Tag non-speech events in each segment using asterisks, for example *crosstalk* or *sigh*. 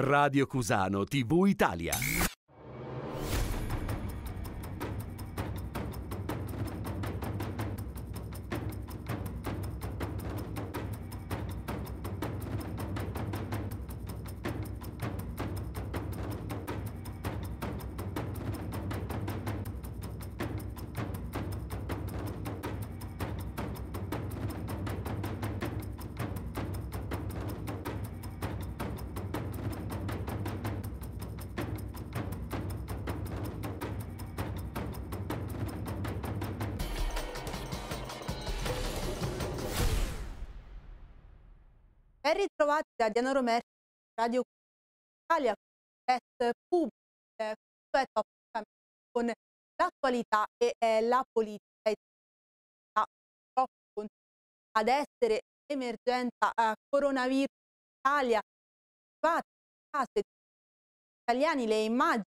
Radio Cusano TV Italia. da Diana Romero, Radio Italia, set pubblico, eh, con l'attualità e eh, la politica italiana purtroppo ad essere emergenza eh, coronavirus in Italia, private, case italiani, le immagini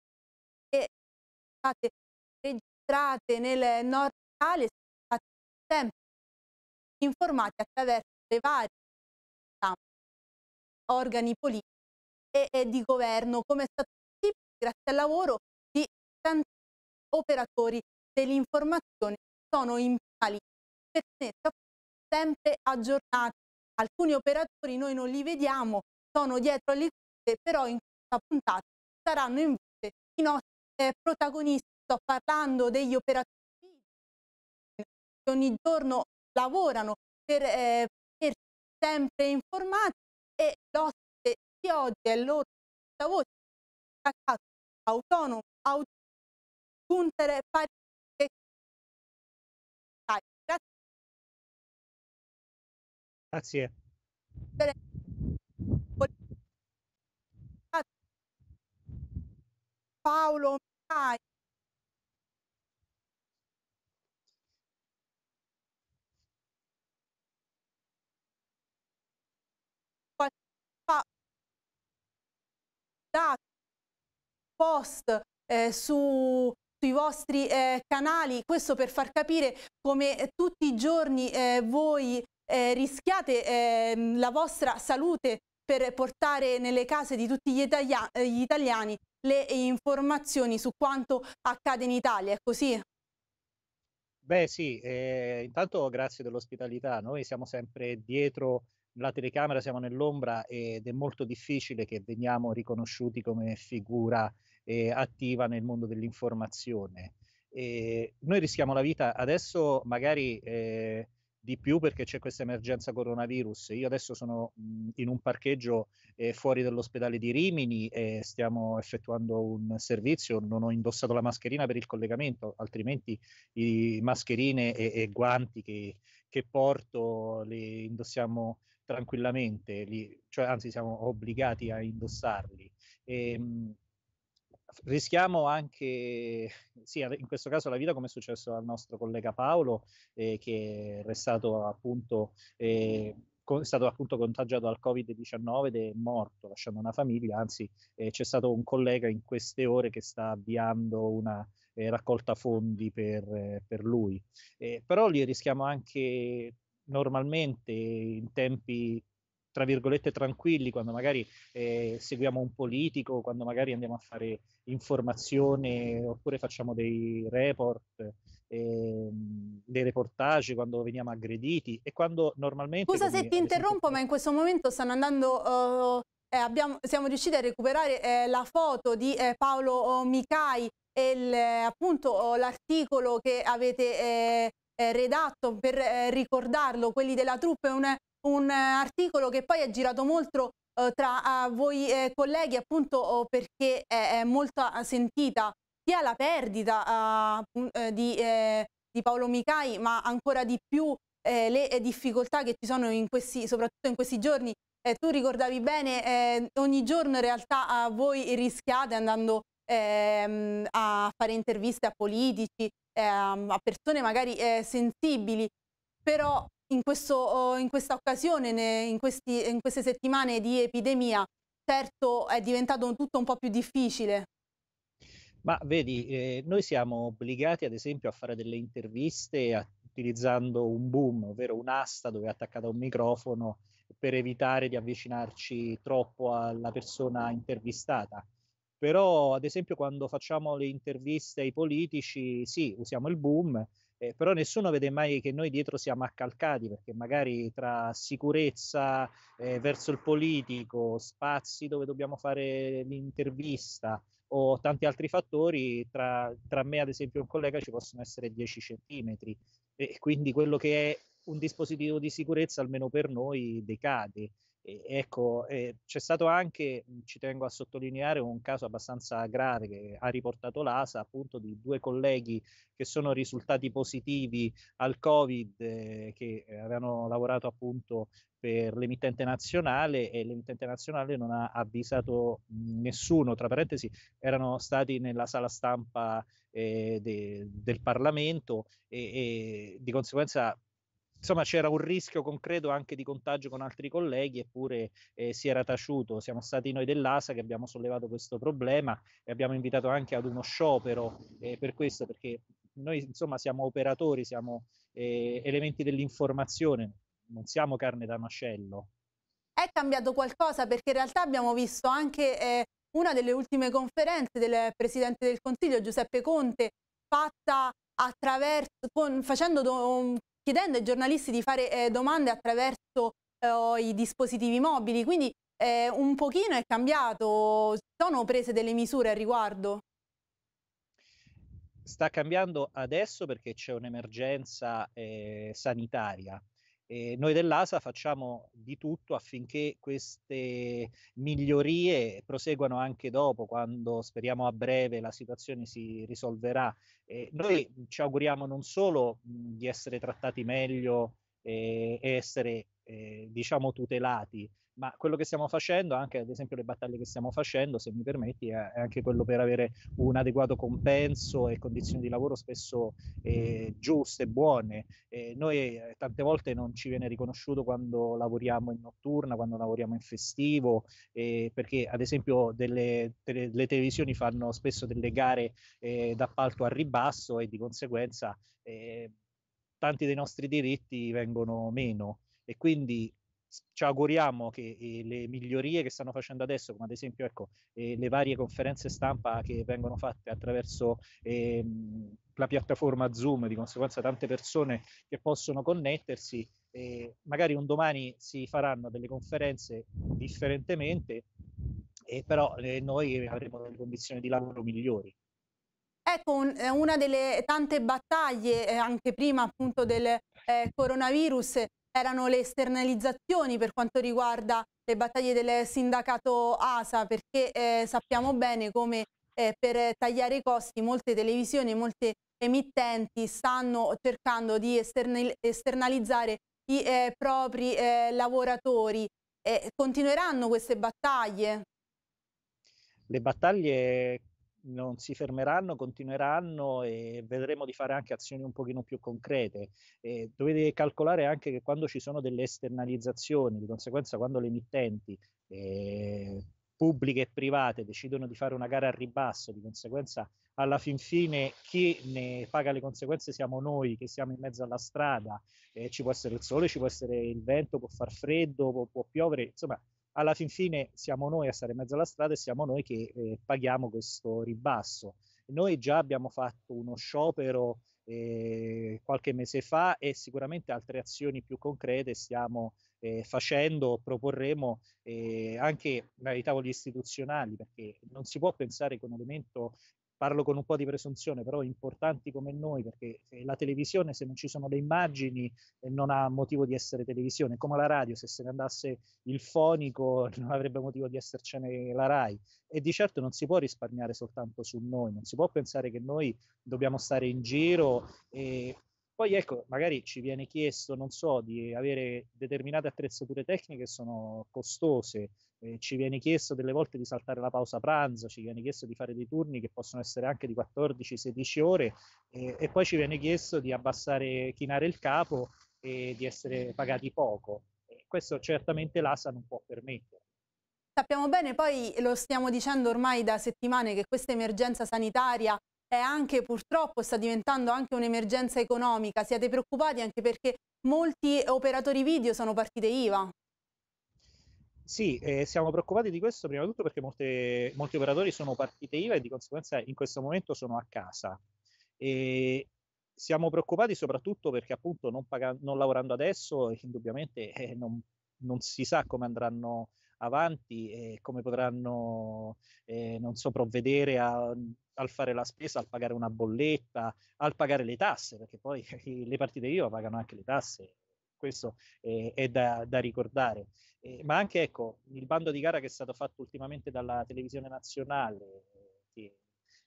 che sono state registrate nel nord Italia sono state sempre informate attraverso le varie stampe organi politici e, e di governo, come è stato possibile grazie al lavoro di tanti operatori dell'informazione che sono in pali pertenenza sempre aggiornati. Alcuni operatori noi non li vediamo, sono dietro alle cose, però in questa puntata saranno invece i nostri eh, protagonisti. Sto parlando degli operatori che ogni giorno lavorano per eh, sempre informati e l'ospite di oggi è il loro portavoce sindacato autonomo autonomo Puntere Parigi Grazie. Grazie. Paolo Mai dato post eh, su, sui vostri eh, canali, questo per far capire come eh, tutti i giorni eh, voi eh, rischiate ehm, la vostra salute per portare nelle case di tutti gli, italia eh, gli italiani le informazioni su quanto accade in Italia, è così? Beh sì, eh, intanto grazie dell'ospitalità, noi siamo sempre dietro la telecamera siamo nell'ombra ed è molto difficile che veniamo riconosciuti come figura eh, attiva nel mondo dell'informazione. E noi rischiamo la vita adesso magari eh, di più perché c'è questa emergenza coronavirus. Io adesso sono mh, in un parcheggio eh, fuori dall'ospedale di Rimini e stiamo effettuando un servizio, non ho indossato la mascherina per il collegamento, altrimenti i mascherine e, e guanti che, che porto le indossiamo tranquillamente, li, cioè, anzi siamo obbligati a indossarli. E, ehm, rischiamo anche, sì, in questo caso la vita come è successo al nostro collega Paolo, eh, che è restato appunto... Eh, è stato appunto contagiato dal Covid-19 ed è morto, lasciando una famiglia. Anzi, eh, c'è stato un collega in queste ore che sta avviando una eh, raccolta fondi per, eh, per lui. Eh, però lì rischiamo anche normalmente in tempi tra virgolette tranquilli, quando magari eh, seguiamo un politico, quando magari andiamo a fare informazione oppure facciamo dei report, eh, dei reportage, quando veniamo aggrediti e quando normalmente... Scusa se ti interrompo, ma in questo momento stanno andando... Uh, eh, abbiamo, siamo riusciti a recuperare eh, la foto di eh, Paolo oh, Micai e il, eh, appunto oh, l'articolo che avete eh, redatto per eh, ricordarlo, quelli della troupe, un, un articolo che poi è girato molto eh, tra voi eh, colleghi appunto oh, perché è, è, molto eh, sentita sia la perdita ah, eh, di, di, Paolo Micai ma ancora di più le difficoltà che ci sono in questi, soprattutto in questi giorni eh, tu ricordavi bene, eh, ogni giorno in realtà eh, voi rischiate andando ehm, a fare interviste a politici, Ehm, a persone magari eh, sensibili, però in, questo, in questa occasione, in, questi, in queste settimane di epidemia, certo è diventato tutto un po' più difficile. Ma vedi, eh, noi siamo obbligati ad esempio a fare delle interviste a, utilizzando un boom, ovvero un'asta dove è attaccato un microfono per evitare di avvicinarci troppo alla persona intervistata. Però, ad esempio, quando facciamo le interviste ai politici, sì, usiamo il boom, eh, però nessuno vede mai che noi dietro siamo accalcati, perché magari tra sicurezza eh, verso il politico, spazi dove dobbiamo fare l'intervista o tanti altri fattori, tra, tra me ad esempio e un collega ci possono essere 10 centimetri e quindi quello che è un dispositivo di sicurezza almeno per noi decade e, ecco, eh, c'è stato anche, mhmm, ci tengo a sottolineare, un caso abbastanza grave che ha riportato l'ASA, appunto, di due colleghi che sono risultati positivi al Covid, eh, che avevano lavorato appunto per l'emittente nazionale e l'emittente nazionale non ha avvisato mhmm, nessuno, tra parentesi erano stati nella sala stampa eh, de, del Parlamento e, e di conseguenza insomma c'era un rischio concreto anche di contagio con altri colleghi, eppure eh, si era taciuto. Siamo stati noi dell'ASA che abbiamo sollevato questo problema e abbiamo invitato anche ad uno sciopero eh, per questo, perché noi insomma siamo operatori, siamo eh, elementi dell'informazione, non siamo carne da macello. È cambiato qualcosa perché in realtà abbiamo visto anche eh, una delle ultime conferenze del Presidente del Consiglio Giuseppe Conte fatta attraverso, con, facendo do, chiedendo ai giornalisti di fare eh, domande attraverso eh, i dispositivi mobili, quindi eh, un pochino è cambiato, sono prese delle misure al riguardo? Sta cambiando adesso perché c'è un'emergenza eh, sanitaria eh, noi dell'ASA facciamo di tutto affinché queste migliorie proseguano anche dopo, quando speriamo a breve la situazione si risolverà. Eh, noi ci auguriamo non solo mh, mhmm, di essere trattati meglio e essere eh, diciamo tutelati, ma quello che stiamo facendo, anche ad esempio le battaglie che stiamo facendo, se mi permetti, è anche quello per avere un adeguato compenso e condizioni di lavoro spesso eh, giuste, buone. Eh, noi tante volte non ci viene riconosciuto quando lavoriamo in notturna, quando lavoriamo in festivo, eh, perché ad esempio delle, delle, le televisioni fanno spesso delle gare eh, d'appalto a ribasso e di conseguenza eh, tanti dei nostri diritti vengono meno e quindi ci auguriamo che eh, le migliorie che stanno facendo adesso, come ad esempio ecco, eh, le varie conferenze stampa che vengono fatte attraverso eh, la piattaforma Zoom, di conseguenza tante persone che possono connettersi, eh, magari un domani si faranno delle conferenze differentemente, eh, però noi avremo delle condizioni di lavoro migliori. Ecco, un, una delle tante battaglie, anche prima appunto del coronavirus, erano le esternalizzazioni per quanto riguarda le battaglie del sindacato ASA, perché eh, sappiamo bene come eh, per tagliare i costi molte televisioni e molte emittenti stanno cercando di esternalizzare i eh, propri eh, lavoratori. continueranno queste battaglie? Le battaglie non si fermeranno, continueranno e vedremo di fare anche azioni un pochino più concrete. E dovete calcolare anche che quando ci sono delle esternalizzazioni, di conseguenza quando le emittenti eh, pubbliche e private decidono di fare una gara a ribasso, di conseguenza alla fin fine chi ne paga le conseguenze siamo noi che siamo in mezzo alla strada, eh, ci può essere il sole, ci può essere il vento, può far freddo, può, può piovere, insomma alla fin fine siamo noi a stare in mezzo alla strada e siamo noi che eh, paghiamo questo ribasso. Noi già abbiamo fatto uno sciopero eh, qualche mese fa e sicuramente altre azioni più concrete stiamo eh, facendo, proporremo eh, anche dai tavoli istituzionali perché non si può pensare che un elemento parlo con un po' di presunzione, però importanti come noi, perché la televisione, se non ci sono le immagini, eh, non ha motivo di essere televisione, come la radio, se se ne andasse il fonico *laughs* non avrebbe motivo di essercene la RAI. E di certo non si può risparmiare soltanto su noi, non si può pensare che noi dobbiamo stare in giro e poi ecco, magari ci viene chiesto, non so, di avere determinate attrezzature tecniche che sono costose, eh, ci viene chiesto delle volte di saltare la pausa pranzo, ci viene chiesto di fare dei turni che possono essere anche di 14-16 ore eh, e poi ci viene chiesto di abbassare, chinare il capo e di essere pagati poco. E questo certamente l'ASA non può permettere. Sappiamo bene, poi lo stiamo dicendo ormai da settimane, che questa emergenza sanitaria è anche purtroppo sta diventando anche un'emergenza economica. Siete preoccupati anche perché molti operatori video sono partite IVA? Sì, eh, siamo preoccupati di questo prima di tutto perché molte, molti operatori sono partite IVA e di conseguenza in questo momento sono a casa. E siamo preoccupati soprattutto perché appunto non, pag- non lavorando adesso *laughs* indubbiamente eh, non, non, si sa come andranno avanti e come potranno, eh, non so, provvedere a, al fare la spesa, al pagare una bolletta, al pagare le tasse, perché poi *laughs* le partite IVA pagano anche le tasse questo eh, è da, da ricordare. Eh, ma anche ecco, il bando di gara che è stato fatto ultimamente dalla televisione nazionale, che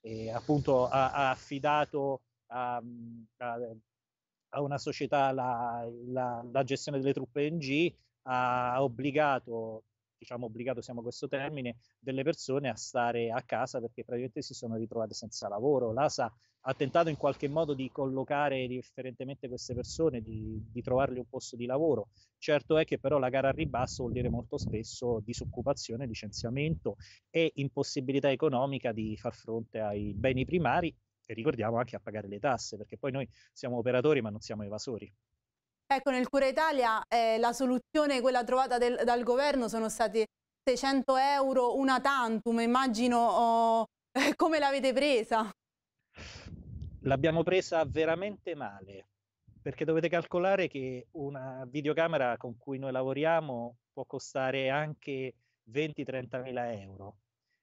eh, appunto ha, ha affidato a, a, a, una società la, la, la gestione delle truppe NG, ha obbligato diciamo obbligato siamo a questo termine, delle persone a stare a casa perché praticamente si sono ritrovate senza lavoro. L'ASA ha tentato in qualche modo di collocare differentemente queste persone, di, di trovarle un posto di lavoro. Certo è che però la gara a ribasso vuol dire molto spesso disoccupazione, licenziamento e impossibilità economica di far fronte ai beni primari e ricordiamo anche a pagare le tasse, perché poi noi siamo operatori ma non siamo evasori. Ecco, nel Cura Italia eh, la soluzione, quella trovata del, dal governo, sono stati 600 euro una tantum, immagino oh, *laughs* come l'avete presa. L'abbiamo presa veramente male, perché dovete calcolare che una videocamera con cui noi lavoriamo può costare anche 20-30 mila euro.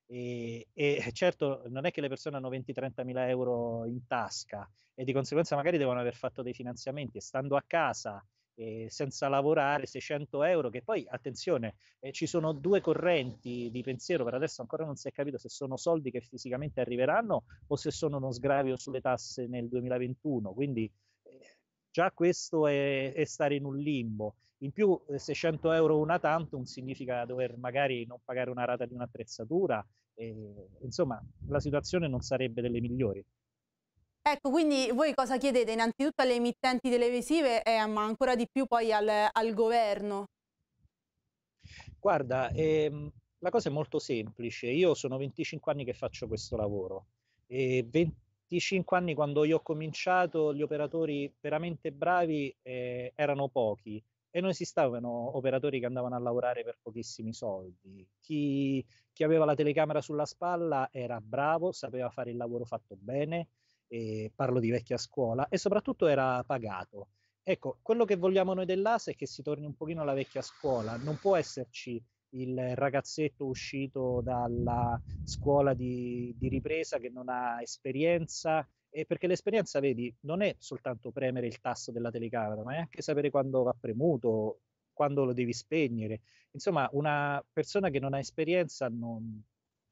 E, e, eh, certo non è che le persone hanno 20-30 mila euro in tasca e di conseguenza magari devono aver fatto dei finanziamenti e stando a casa eh, senza lavorare 600 euro che poi attenzione eh, ci sono due correnti di pensiero per adesso ancora non si è capito se sono soldi che fisicamente arriveranno o se sono uno sgravio sulle tasse nel 2021 quindi eh, già questo è, è stare in un limbo in più 600 eh, euro una tantum significa dover magari non pagare una rata di un'attrezzatura, e, insomma la situazione non sarebbe delle migliori. Ecco, quindi voi cosa chiedete? Innanzitutto alle emittenti televisive, eh, ma ancora di più poi al, al governo. Guarda, ehm, la cosa è molto semplice. Io sono 25 anni che faccio questo lavoro e 25 anni quando io ho cominciato gli operatori veramente bravi eh, erano pochi e non esistevano operatori che andavano a lavorare per pochissimi soldi. Chi, chi, aveva la telecamera sulla spalla era bravo, sapeva fare il lavoro fatto bene, parlo di vecchia scuola, e soprattutto era pagato. Ecco, quello che vogliamo noi dell'ASE è che si torni un pochino alla vecchia scuola, non può esserci il ragazzetto uscito dalla scuola di, di ripresa che non ha esperienza e perché l'esperienza, vedi, non è soltanto premere il tasto della telecamera, ma è anche sapere quando va premuto, quando lo devi spegnere. Insomma, una persona che non ha esperienza non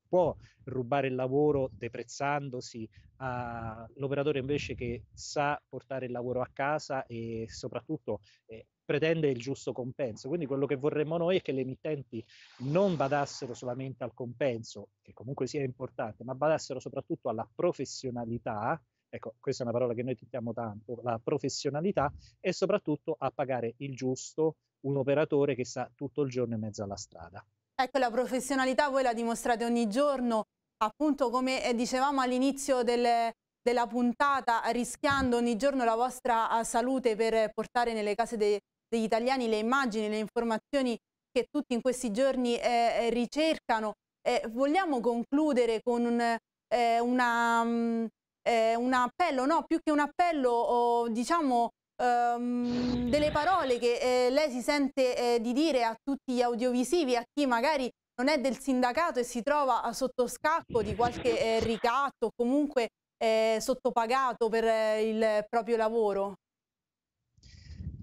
può rubare il lavoro deprezzandosi all'operatore invece che sa portare il lavoro a casa e soprattutto eh, pretende il giusto compenso. Quindi quello che vorremmo noi è che le emittenti non badassero solamente al compenso, che comunque sia importante, ma badassero soprattutto alla professionalità Ecco, questa è una parola che noi tittiamo tanto, la professionalità e soprattutto a pagare il giusto un operatore che sta tutto il giorno in mezzo alla strada. Ecco, la professionalità voi la dimostrate ogni giorno, appunto come eh, dicevamo all'inizio del, della puntata, rischiando ogni giorno la vostra eh, salute per portare nelle case de, degli italiani le immagini, le informazioni che tutti in questi giorni eh, eh ricercano. Eh, vogliamo concludere con eh, una, mm, eh, un appello, no, più che un appello, oh, diciamo ehm, delle parole che eh, lei si sente eh, di dire a tutti gli audiovisivi, a chi magari non è del sindacato e si trova sotto scacco di qualche eh, ricatto o comunque eh, sottopagato per eh, il proprio lavoro?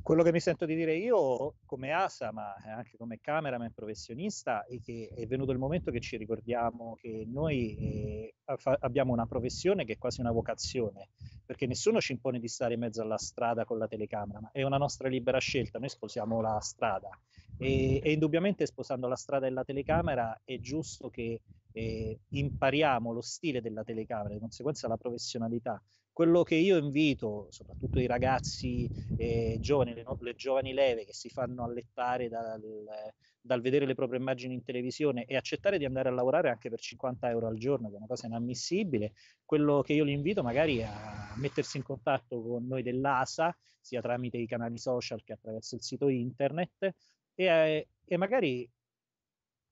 Quello che mi sento di dire io come ASA, ma anche come cameraman professionista, è che è venuto il momento che ci ricordiamo che noi eh, fa- abbiamo una professione che è quasi una vocazione, perché nessuno ci impone di stare in mezzo alla strada con la telecamera, ma è una nostra libera scelta, noi sposiamo la strada e, e indubbiamente sposando la strada e la telecamera è giusto che eh, impariamo lo stile della telecamera, di conseguenza la professionalità, quello che io invito, soprattutto i ragazzi eh, giovani, le, no, le, giovani leve che si fanno allettare dal, dal, vedere le proprie immagini in televisione e accettare di andare a lavorare anche per 50 euro al giorno, che è una cosa inammissibile, quello che io li invito magari a mettersi in contatto con noi dell'ASA, sia tramite i canali social che attraverso il sito internet, e, eh, e magari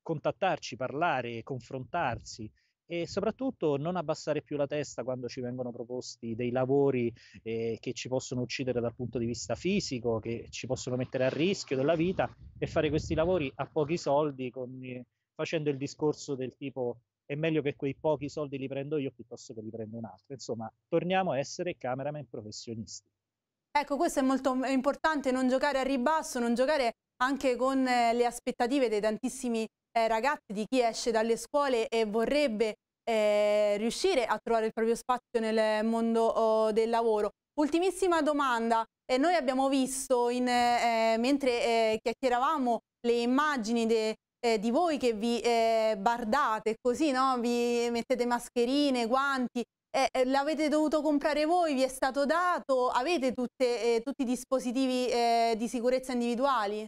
contattarci, parlare, confrontarsi e soprattutto non abbassare più la testa quando ci vengono proposti dei lavori eh, che ci possono uccidere dal punto di vista fisico, che ci possono mettere a rischio della vita e fare questi lavori a pochi soldi con, eh, facendo il discorso del tipo è meglio che quei pochi soldi li prendo io piuttosto che li prendo un altro. Insomma, torniamo a essere cameraman professionisti. Ecco, questo è molto importante, non giocare a ribasso, non giocare anche con eh, le aspettative dei tantissimi eh, ragazzi, di chi esce dalle scuole e vorrebbe eh, riuscire a trovare il proprio spazio nel mondo oh, del lavoro. Ultimissima domanda, eh, noi abbiamo visto in, eh, mentre eh, chiacchieravamo le immagini de, eh, di voi che vi bardate così, no? vi mettete mascherine, guanti, l'avete dovuto comprare voi, vi è stato dato, avete tutte, tutti i dispositivi di sicurezza individuali?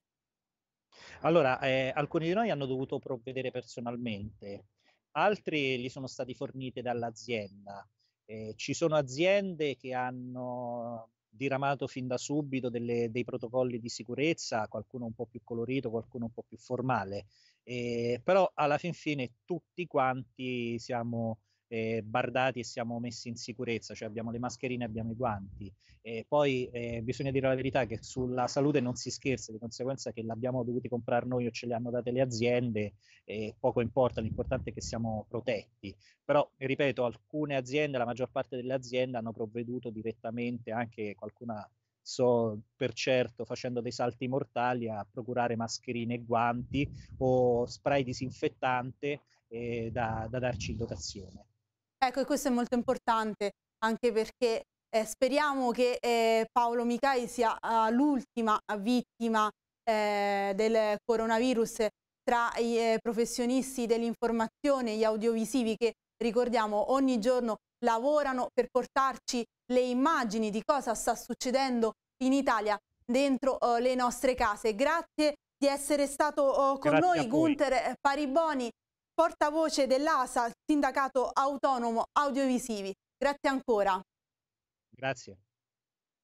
Allora, eh, alcuni di noi hanno dovuto provvedere personalmente, altri gli sono stati forniti dall'azienda. Eh, ci sono aziende che hanno diramato fin da subito delle, dei protocolli di sicurezza, qualcuno un po' più colorito, qualcuno un po' più formale, eh, però alla fin fine tutti quanti siamo eh, bardati e siamo messi in sicurezza, cioè abbiamo le mascherine, abbiamo i guanti. E poi eh, bisogna dire la verità che sulla salute non si scherza, di conseguenza che l'abbiamo dovuti comprare noi o ce le hanno date le aziende, eh, poco importa, l'importante è che siamo protetti. Però, ripeto, alcune aziende, la maggior parte delle aziende hanno provveduto direttamente, anche qualcuna so per certo facendo dei salti mortali a procurare mascherine e guanti o spray disinfettante eh, da, da darci in dotazione. Ecco, e questo è molto importante anche perché eh, speriamo che eh, Paolo Micai sia uh, l'ultima vittima eh, del coronavirus tra i eh, professionisti dell'informazione, gli audiovisivi che ricordiamo ogni giorno lavorano per portarci le immagini di cosa sta succedendo in Italia dentro oh, le nostre case. Grazie di essere stato oh, con Grazie noi Gunther Pariboni, portavoce dell'ASA, sindacato autonomo audiovisivi. Grazie ancora. Grazie.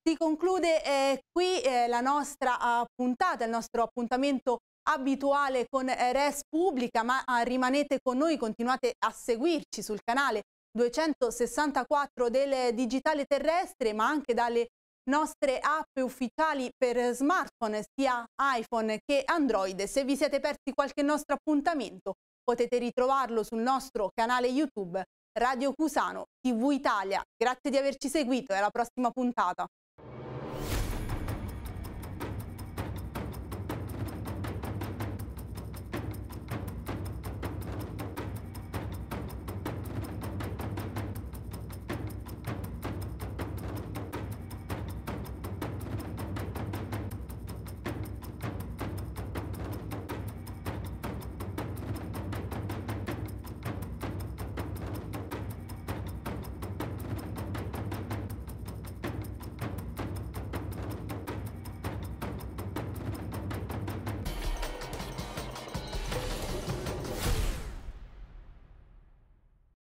Si conclude eh, qui eh, la nostra puntata, il nostro appuntamento abituale con eh, Res Pubblica, ma uh, rimanete con noi, continuate a seguirci sul canale 264 del Digitale Terrestre, ma anche dalle nostre app ufficiali per smartphone, sia iPhone che Android. Se vi siete persi qualche nostro appuntamento, potete ritrovarlo sul nostro canale YouTube Radio Cusano TV Italia. Grazie di averci seguito e alla prossima puntata.